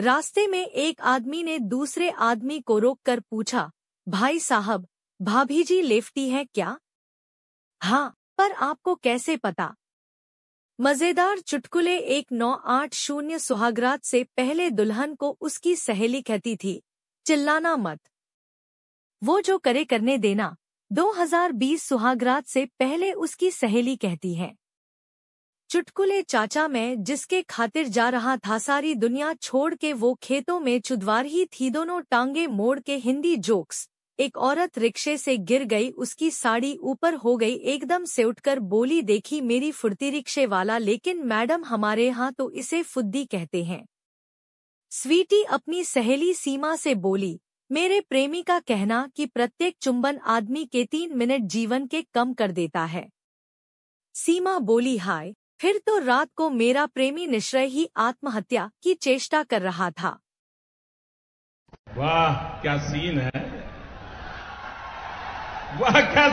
रास्ते में एक आदमी ने दूसरे आदमी को रोककर पूछा भाई साहब भाभी जी लेफ्टी है क्या हाँ पर आपको कैसे पता मजेदार चुटकुले एक नौ आठ शून्य सुहागरात से पहले दुल्हन को उसकी सहेली कहती थी चिल्लाना मत वो जो करे करने देना 2020 सुहागरात से पहले उसकी सहेली कहती है चुटकुले चाचा मैं जिसके खातिर जा रहा था सारी दुनिया छोड़ के वो खेतों में चुदवार ही थी दोनों टांगे मोड़ के हिंदी जोक्स एक औरत रिक्शे से गिर गई उसकी साड़ी ऊपर हो गई एकदम से उठकर बोली देखी मेरी फुर्ती रिक्शे वाला लेकिन मैडम हमारे यहाँ तो इसे फुद्दी कहते हैं स्वीटी अपनी सहेली सीमा से बोली मेरे प्रेमी का कहना कि प्रत्येक चुंबन आदमी के तीन मिनट जीवन के कम कर देता है सीमा बोली हाय फिर तो रात को मेरा प्रेमी निश्चय ही आत्महत्या की चेष्टा कर रहा था वाह क्या सीन है वाह क्या